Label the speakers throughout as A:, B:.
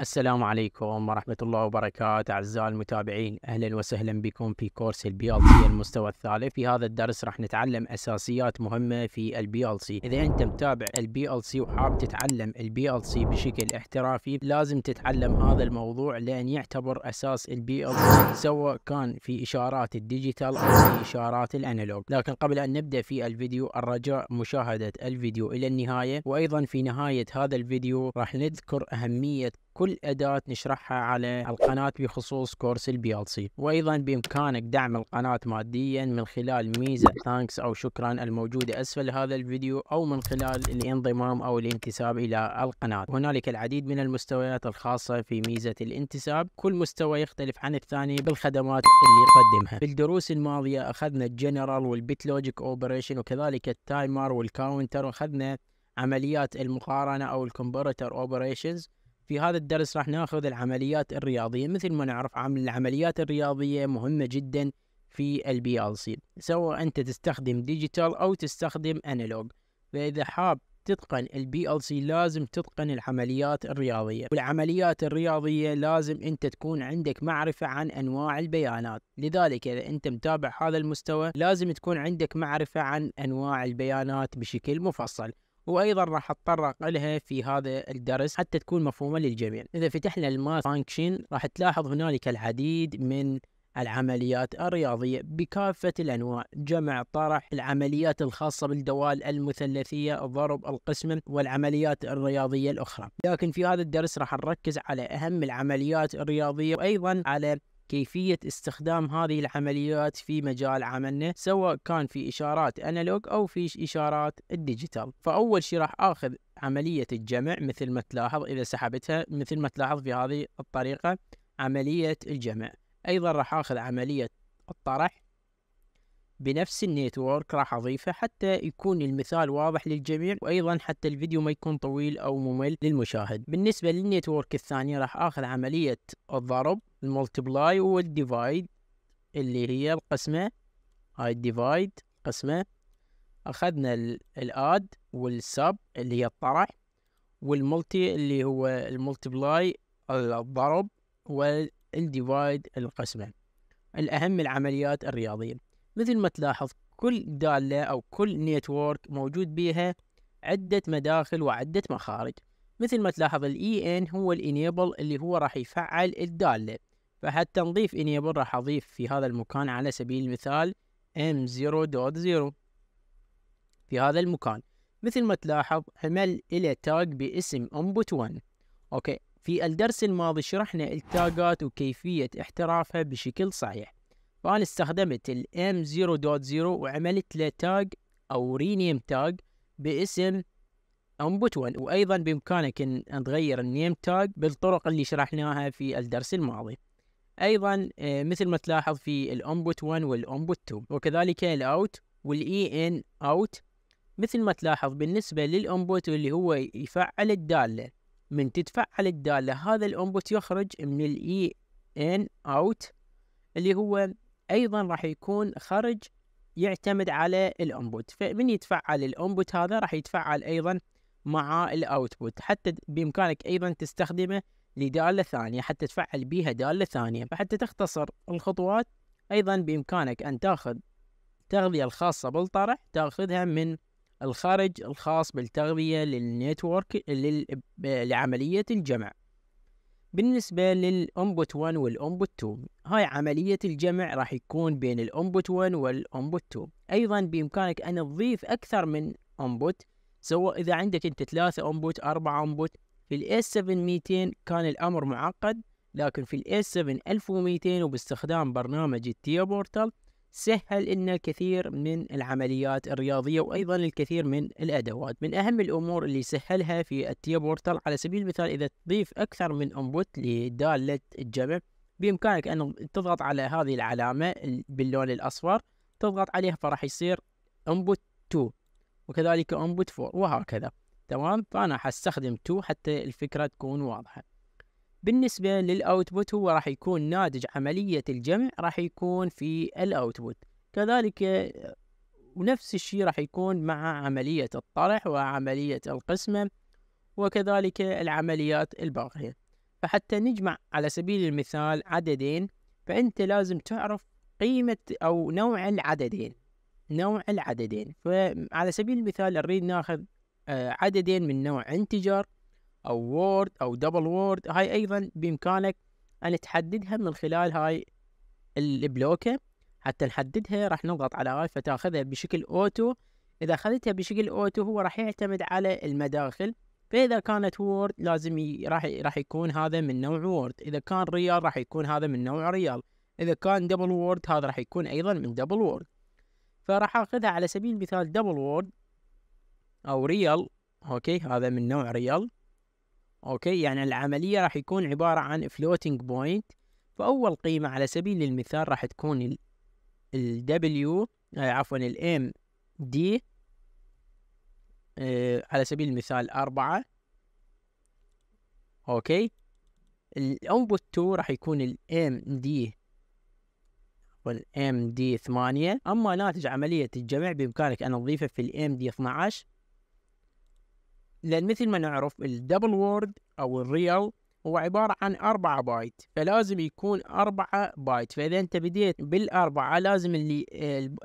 A: السلام عليكم ورحمة الله وبركاته أعزائي المتابعين أهلا وسهلا بكم في كورس البي ال سي المستوى الثالث في هذا الدرس راح نتعلم أساسيات مهمة في البي ال سي إذا أنت متابع البي ال سي وحاب تتعلم البي ال سي بشكل احترافي لازم تتعلم هذا الموضوع لأن يعتبر أساس البي ال سي سواء كان في إشارات الديجيتال أو في إشارات الأنالوج لكن قبل أن نبدأ في الفيديو الرجاء مشاهدة الفيديو إلى النهاية وأيضا في نهاية هذا الفيديو راح نذكر أهمية كل أداة نشرحها على القناة بخصوص كورس البي ال سي وأيضا بإمكانك دعم القناة ماديا من خلال ميزة ثانكس أو شكرا الموجودة أسفل هذا الفيديو أو من خلال الانضمام أو الانتساب إلى القناة هنالك العديد من المستويات الخاصة في ميزة الانتساب كل مستوى يختلف عن الثاني بالخدمات اللي يقدمها بالدروس الماضية أخذنا الجنرال والبيت لوجيك أوبريشن وكذلك التايمر والكاونتر وأخذنا عمليات المقارنة أو الكمبيوتر أوبريشنز في هذا الدرس راح ناخذ العمليات الرياضية مثل ما نعرف عمل العمليات الرياضية مهمة جدا في البي ال سي سواء أنت تستخدم ديجيتال أو تستخدم أنالوج فإذا حاب تتقن البي ال سي لازم تتقن العمليات الرياضيه والعمليات الرياضيه لازم انت تكون عندك معرفه عن انواع البيانات لذلك اذا انت متابع هذا المستوى لازم تكون عندك معرفه عن انواع البيانات بشكل مفصل وايضا راح اتطرق لها في هذا الدرس حتى تكون مفهومه للجميع اذا فتحنا الماس فانكشن راح تلاحظ هنالك العديد من العمليات الرياضية بكافة الأنواع جمع طرح العمليات الخاصة بالدوال المثلثية ضرب القسمة والعمليات الرياضية الأخرى لكن في هذا الدرس راح نركز على أهم العمليات الرياضية وأيضا على كيفية استخدام هذه العمليات في مجال عملنا سواء كان في إشارات أنالوج أو في إشارات الديجيتال فأول شيء راح آخذ عملية الجمع مثل ما تلاحظ إذا سحبتها مثل ما تلاحظ في هذه الطريقة عملية الجمع أيضا راح آخذ عملية الطرح بنفس النيتورك راح أضيفه حتى يكون المثال واضح للجميع وأيضا حتى الفيديو ما يكون طويل أو ممل للمشاهد بالنسبة للنيتورك الثاني راح أخذ عملية الضرب الملتبلاي والديفايد اللي هي القسمة هاي الديفايد قسمة أخذنا الآد والسب اللي هي الطرح والملتي اللي هو الملتبلاي الضرب والديفايد القسمة الأهم العمليات الرياضية مثل ما تلاحظ كل دالة أو كل نيتورك موجود بيها عدة مداخل وعدة مخارج مثل ما تلاحظ الـ EN هو Enable اللي هو راح يفعل الدالة فحتى نضيف Enable راح اضيف في هذا المكان على سبيل المثال m0.0 في هذا المكان مثل ما تلاحظ عمل إلى تاج باسم input 1 اوكي في الدرس الماضي شرحنا التاجات وكيفية احترافها بشكل صحيح فأنا استخدمت الـ M0.0 وعملت له تاج أو رينيم تاج باسم انبوت 1 وأيضا بإمكانك أن تغير النيم تاج بالطرق اللي شرحناها في الدرس الماضي أيضا آه، مثل ما تلاحظ في الانبوت 1 والانبوت 2 وكذلك الأوت والإي إن أوت مثل ما تلاحظ بالنسبة للانبوت اللي هو يفعل الدالة من تتفعل الدالة هذا الانبوت يخرج من الاي ان اوت اللي هو ايضا راح يكون خرج يعتمد على الانبوت فمن يتفعل الانبوت هذا راح يتفعل ايضا مع الاوتبوت حتى بامكانك ايضا تستخدمه لداله ثانيه حتى تفعل بها داله ثانيه فحتى تختصر الخطوات ايضا بامكانك ان تاخذ التغذيه الخاصه بالطرح تاخذها من الخارج الخاص بالتغذيه للنتورك لعمليه الجمع بالنسبة للانبوت 1 والانبوت 2 هاي عملية الجمع راح يكون بين الانبوت 1 والانبوت 2 ايضا بامكانك ان تضيف اكثر من انبوت سواء اذا عندك انت ثلاثة انبوت اربعة انبوت في الـ 7 200 كان الامر معقد لكن في الاس 7 1200 وباستخدام برنامج التيا بورتال سهل لنا الكثير من العمليات الرياضية وأيضا الكثير من الأدوات من أهم الأمور اللي سهلها في التيا بورتل على سبيل المثال إذا تضيف أكثر من أنبوت لدالة الجمع بإمكانك أن تضغط على هذه العلامة باللون الأصفر تضغط عليها فراح يصير انبوت 2 وكذلك انبوت 4 وهكذا تمام فأنا حستخدم 2 حتى الفكرة تكون واضحة بالنسبة للأوتبوت هو راح يكون ناتج عملية الجمع راح يكون في الأوتبوت كذلك ونفس الشيء راح يكون مع عملية الطرح وعملية القسمة وكذلك العمليات الباقية فحتى نجمع على سبيل المثال عددين فأنت لازم تعرف قيمة أو نوع العددين نوع العددين فعلى سبيل المثال نريد ناخذ آه، عددين من نوع انتجر او وورد او دبل وورد هاي ايضا بامكانك ان تحددها من خلال هاي البلوكه حتى نحددها راح نضغط على هاي فتاخذها بشكل اوتو اذا اخذتها بشكل اوتو هو راح يعتمد على المداخل فاذا كانت وورد لازم ي... راح راح يكون هذا من نوع وورد اذا كان ريال راح يكون هذا من نوع ريال اذا كان دبل وورد هذا راح يكون ايضا من دبل وورد فراح اخذها على سبيل المثال دبل وورد او ريال اوكي هذا من نوع ريال اوكي يعني العملية راح يكون عبارة عن floating point فأول قيمة على سبيل المثال راح تكون ال, ال W آه، عفوا ال M D آه على سبيل المثال أربعة اوكي ال Output 2 راح يكون الام دي والام دي 8 اما ناتج عمليه الجمع بامكانك ان تضيفه في الام دي 12 لأن مثل ما نعرف الدبل وورد أو الريال هو عبارة عن أربعة بايت فلازم يكون أربعة بايت فإذا أنت بديت بالأربعة لازم اللي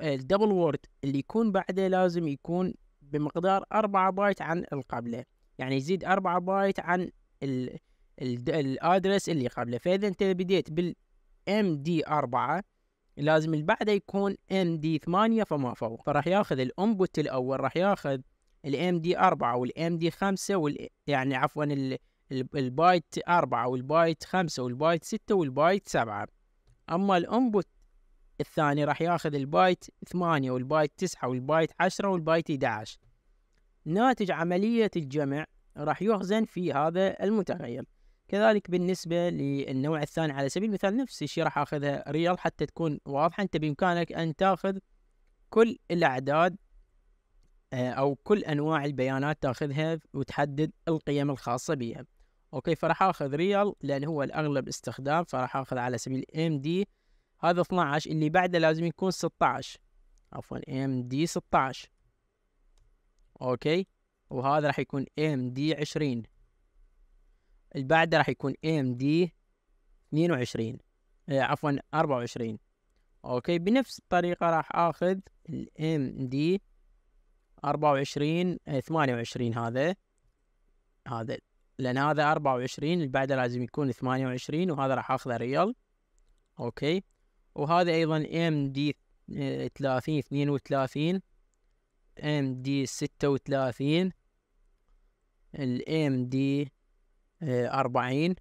A: الدبل وورد اللي يكون بعده لازم يكون بمقدار أربعة بايت عن القبله يعني يزيد أربعة بايت عن ال الادرس اللي قبله فاذا انت بديت بال ام دي 4 لازم اللي بعده يكون ام دي 8 فما فوق فراح ياخذ الانبوت الاول راح ياخذ الام دي 4 والام دي 5 وال يعني عفوا البايت 4 والبايت 5 والبايت 6 والبايت 7 اما الانبوت الثاني راح ياخذ البايت 8 والبايت 9 والبايت 10 والبايت 11 ناتج عملية الجمع راح يخزن في هذا المتغير كذلك بالنسبة للنوع الثاني على سبيل المثال نفس الشيء راح اخذها ريال حتى تكون واضحة انت بامكانك ان تاخذ كل الاعداد آه، او كل انواع البيانات تاخذها وتحدد القيم الخاصه بها اوكي فراح اخذ ريال لان هو الاغلب استخدام فراح اخذ على سبيل ام دي هذا 12 اللي بعده لازم يكون 16 عفوا ام دي 16 اوكي وهذا راح يكون ام دي 20 اللي بعده راح يكون ام دي 22 عفوا 24 اوكي بنفس الطريقه راح اخذ الام دي أربعة وعشرين آه، ثمانية وعشرين هذا هذا لأن هذا أربعة وعشرين اللي بعده لازم يكون ثمانية وعشرين وهذا راح أخذه ريال أوكي وهذا أيضا ام آه، دي ثلاثين اثنين وثلاثين ام دي ستة وثلاثين الام آه، دي أربعين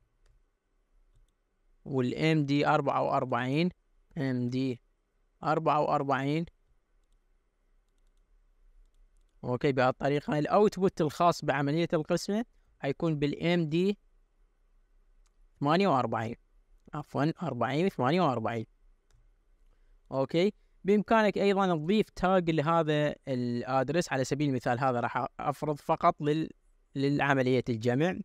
A: والام دي 44 ام دي أربعة وأربعين اوكي بهالطريقه يعني الاوتبوت الخاص بعمليه القسمه حيكون بالام دي 48 عفوا 40 48 اوكي بامكانك ايضا تضيف تاج لهذا الادرس على سبيل المثال هذا راح افرض فقط لل للعملية الجمع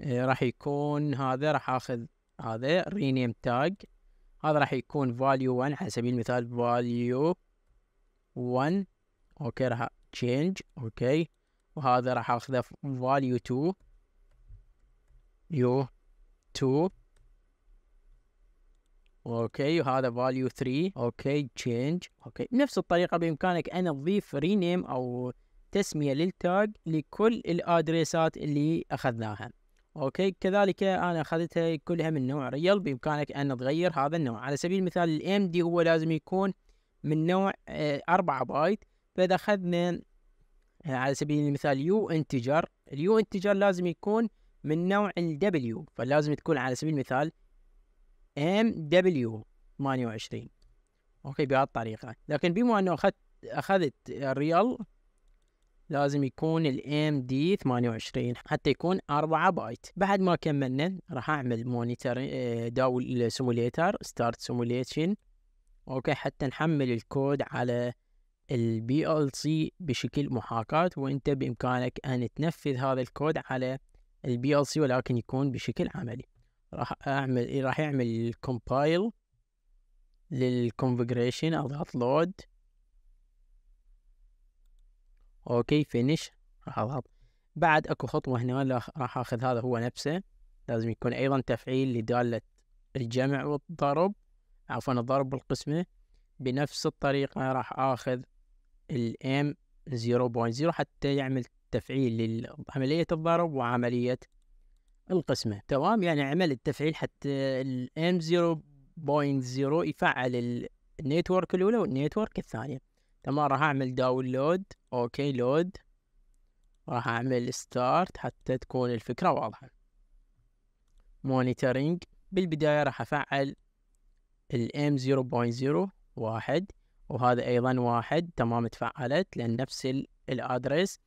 A: آه، راح يكون هذا راح اخذ هذا رينيم تاج هذا راح يكون فاليو 1 على سبيل المثال فاليو 1 اوكي راح تشينج اوكي وهذا راح اخذه فاليو 2 يو 2 اوكي وهذا فاليو 3 اوكي تشينج اوكي نفس الطريقة بامكانك ان تضيف رينيم او تسمية للتاج لكل الادريسات اللي اخذناها اوكي كذلك انا اخذتها كلها من نوع ريال بامكانك ان تغير هذا النوع على سبيل المثال الام دي هو لازم يكون من نوع 4 آه، بايت فاذا اخذنا آه، على سبيل المثال يو انتجر اليو انتجر لازم يكون من نوع الدبليو فلازم تكون على سبيل المثال ام دبليو 28 اوكي بهالطريقه لكن بما انه اخذت اخذت ريال لازم يكون الام دي 28 حتى يكون 4 بايت بعد ما كملنا راح اعمل مونيتور آه، داول سيموليتر ستارت سيموليشن اوكي حتى نحمل الكود على البي ال سي بشكل محاكاة وانت بامكانك ان تنفذ هذا الكود على البي ال سي ولكن يكون بشكل عملي راح اعمل راح يعمل كومبايل للكونفجريشن اضغط لود اوكي فينيش راح اضغط بعد اكو خطوة هنا راح اخذ هذا هو نفسه لازم يكون ايضا تفعيل لدالة الجمع والضرب عفوا الضرب والقسمة بنفس الطريقة راح اخذ الام 0.0 حتى يعمل تفعيل لعملية الضرب وعملية القسمة تمام يعني عمل التفعيل حتى الام 0.0 يفعل النيتورك الأولى والنيتورك الثانية تمام راح أعمل داونلود أوكي لود راح أعمل ستارت حتى تكون الفكرة واضحة مونيتورينج بالبداية راح أفعل الام 0.0 واحد وهذا أيضا واحد تمام تفعلت لأن نفس الأدرس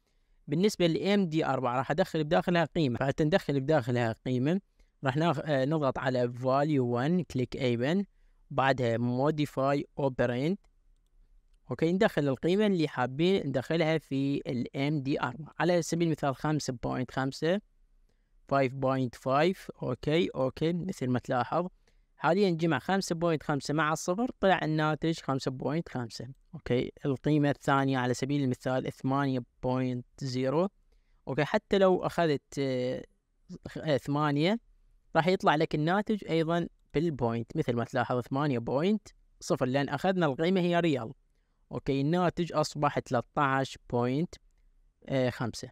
A: بالنسبة لل MD4 راح أدخل بداخلها قيمة فحتى ندخل بداخلها قيمة راح آه، نضغط على value 1 كليك ايبن بعدها modify operand اوكي ندخل القيمة اللي حابين ندخلها في ال MD4 على سبيل المثال 5.5 5.5 اوكي اوكي مثل ما تلاحظ حاليا جمع خمسة بوينت خمسة مع الصفر طلع الناتج خمسة بوينت خمسة أوكي القيمة الثانية على سبيل المثال ثمانية بوينت زيرو أوكي حتى لو أخذت آه، آه، ثمانية راح يطلع لك الناتج أيضا بالبوينت مثل ما تلاحظ ثمانية بوينت صفر لأن أخذنا القيمة هي ريال أوكي الناتج أصبح 13 بوينت آه، خمسة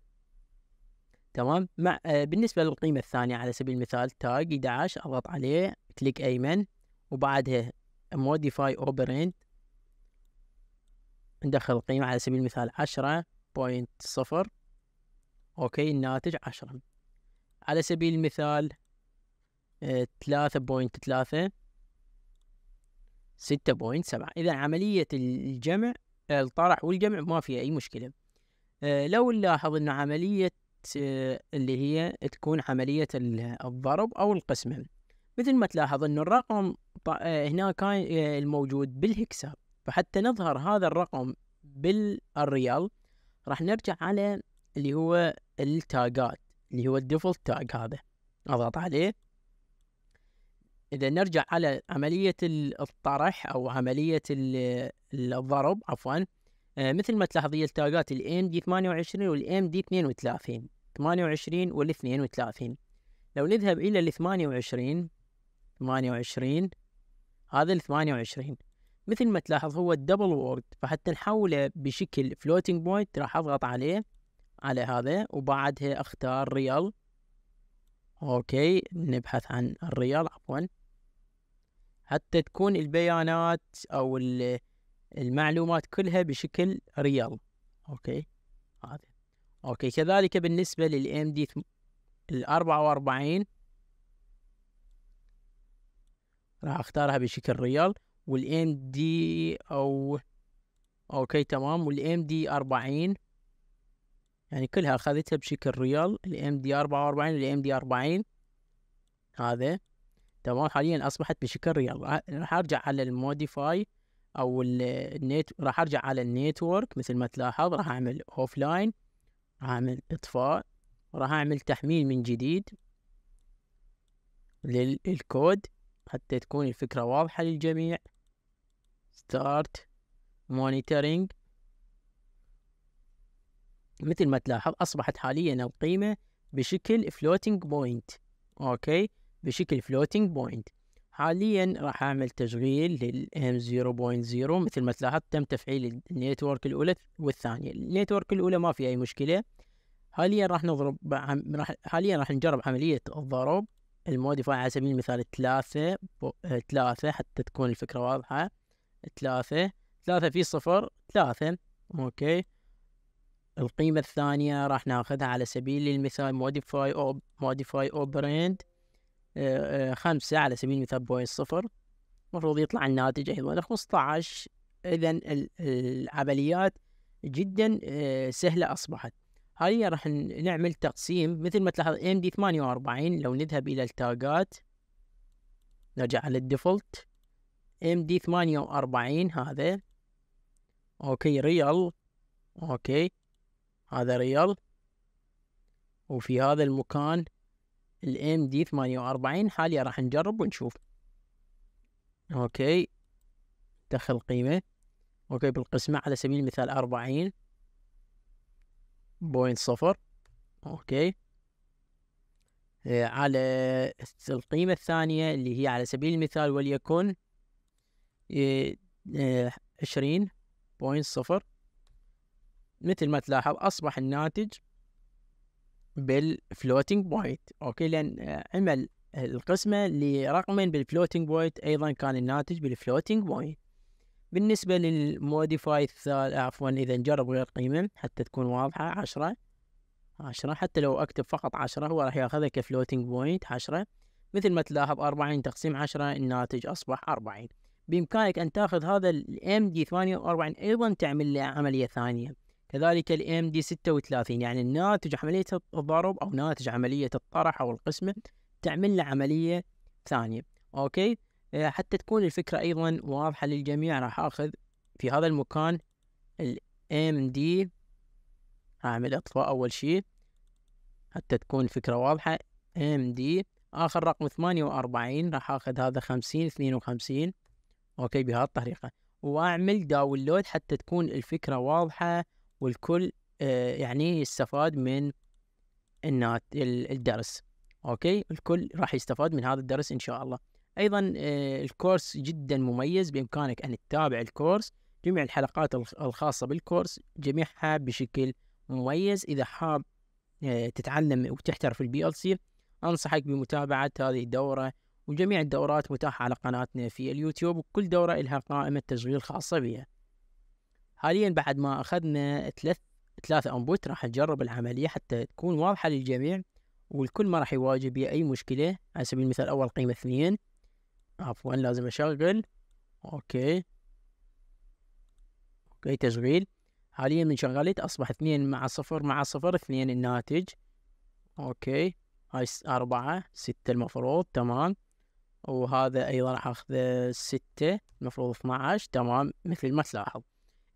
A: تمام مع بالنسبة للقيمة الثانية على سبيل المثال تاج 11 أضغط عليه كليك ايمن وبعدها موديفاي اوبرند ندخل القيمة على سبيل المثال عشرة بوينت صفر اوكي الناتج عشرة على سبيل المثال آه، ثلاثة بوينت ثلاثة ستة بوينت سبعة إذا عملية الجمع الطرح والجمع ما فيها أي مشكلة آه، لو نلاحظ أن عملية آه، اللي هي تكون عملية الضرب أو القسمة مثل ما تلاحظ انه الرقم آه، هنا كان آه، الموجود بالهكسا فحتى نظهر هذا الرقم بالريال راح نرجع على اللي هو التاجات اللي هو الديفولت تاج هذا اضغط عليه اذا نرجع على عملية الطرح او عملية الضرب عفوا آه، مثل ما تلاحظ هي التاجات الام دي 28 والام دي 32 28 وال 32 لو نذهب الى ال 28 ثمانية وعشرين هذا الثمانية وعشرين مثل ما تلاحظ هو الدبل وورد فحتى نحوله بشكل فلوتنج بوينت راح اضغط عليه على هذا وبعدها اختار ريال اوكي نبحث عن الريال عفوا حتى تكون البيانات او المعلومات كلها بشكل ريال اوكي هذا اوكي كذلك بالنسبة للام دي الاربعة واربعين راح اختارها بشكل ريال والام دي او اوكي تمام والام دي اربعين يعني كلها اخذتها بشكل ريال الام دي اربعة واربعين الام دي اربعين هذا تمام حاليا اصبحت بشكل ريال راح ارجع على الموديفاي او النيت راح ارجع على النيتورك مثل ما تلاحظ راح اعمل اوف لاين راح اعمل اطفاء راح اعمل تحميل من جديد للكود حتى تكون الفكرة واضحة للجميع start monitoring مثل ما تلاحظ أصبحت حاليا القيمة بشكل floating point أوكي بشكل floating point حاليا راح أعمل تشغيل m 0.0 مثل ما تلاحظ تم تفعيل النيتورك الأولى والثانية النيتورك الأولى ما في أي مشكلة حاليا راح نضرب حاليا راح نجرب عملية الضرب الموديفاي على سبيل المثال ثلاثة آه، ثلاثة حتى تكون الفكرة واضحة ثلاثة ثلاثة في صفر ثلاثة اوكي القيمة الثانية راح ناخذها على سبيل المثال موديفاي او موديفاي اوبرند خمسة على سبيل المثال بوينت صفر المفروض يطلع الناتج ايضا خمسطعش اذا العمليات جدا آه، سهلة اصبحت حاليا راح نعمل تقسيم مثل ما تلاحظ ام دي 48 لو نذهب الى التاجات نرجع على الديفولت ام دي 48 هذا اوكي ريال اوكي هذا ريال وفي هذا المكان الام دي 48 حاليا راح نجرب ونشوف اوكي دخل قيمة اوكي بالقسمة على سبيل المثال أربعين بوينت صفر اوكي آه، على القيمة الثانية اللي هي على سبيل المثال وليكن آه، آه، عشرين بوينت صفر مثل ما تلاحظ أصبح الناتج بالفلوتينج بوينت اوكي لأن عمل القسمة لرقم بالفلوتينج بوينت أيضا كان الناتج بالفلوتينج بوينت بالنسبة للموديفاي الثالث عفوا إذا نجرب غير قيمة حتى تكون واضحة عشرة عشرة حتى لو أكتب فقط عشرة هو راح ياخذها كفلوتنج بوينت عشرة مثل ما تلاحظ أربعين تقسيم عشرة الناتج أصبح أربعين بإمكانك أن تأخذ هذا الام دي ثمانية وأربعين أيضا تعمل له عملية ثانية كذلك الام دي ستة وثلاثين يعني الناتج عملية الضرب أو ناتج عملية الطرح أو القسمة تعمل له عملية ثانية أوكي آه، حتى تكون الفكرة أيضا واضحة للجميع راح أخذ في هذا المكان ال AMD أعمل إطفاء أول شيء حتى تكون الفكرة واضحة AMD آخر رقم ثمانية وأربعين راح أخذ هذا خمسين اثنين وخمسين أوكي بهذه الطريقة وأعمل داونلود حتى تكون الفكرة واضحة والكل آه، يعني يستفاد من الدرس أوكي الكل راح يستفاد من هذا الدرس إن شاء الله ايضا آه، الكورس جدا مميز بامكانك ان تتابع الكورس جميع الحلقات الخاصه بالكورس جميعها بشكل مميز اذا حاب آه، تتعلم وتحترف البي ال سي انصحك بمتابعه هذه الدوره وجميع الدورات متاحه على قناتنا في اليوتيوب وكل دوره لها قائمه تشغيل خاصه بها حاليا بعد ما اخذنا ثلاث ثلاثة انبوت راح نجرب العملية حتى تكون واضحة للجميع والكل ما راح يواجه بها أي مشكلة على سبيل المثال أول قيمة اثنين عفوا لازم اشغل اوكي اوكي تشغيل حاليا من شغلت اصبح اثنين مع صفر مع صفر اثنين الناتج اوكي هاي اربعة ستة المفروض تمام وهذا ايضا راح اخذ ستة المفروض اثناعش تمام مثل ما تلاحظ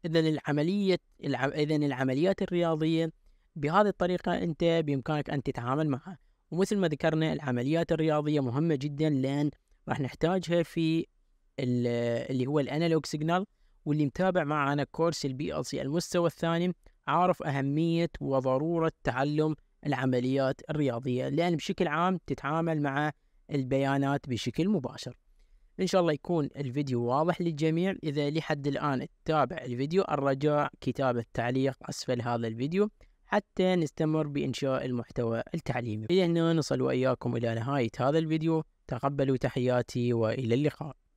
A: اذا العملية الع... اذا العمليات الرياضية بهذه الطريقة انت بامكانك ان تتعامل معها ومثل ما ذكرنا العمليات الرياضية مهمة جدا لان راح نحتاجها في اللي هو الانالوج سيجنال واللي متابع معنا كورس البي ال سي المستوى الثاني عارف اهميه وضروره تعلم العمليات الرياضيه لان بشكل عام تتعامل مع البيانات بشكل مباشر ان شاء الله يكون الفيديو واضح للجميع اذا لحد الان تتابع الفيديو الرجاء كتابه تعليق اسفل هذا الفيديو حتى نستمر بانشاء المحتوى التعليمي الى هنا نصل واياكم الى نهايه هذا الفيديو تقبلوا تحياتي والى اللقاء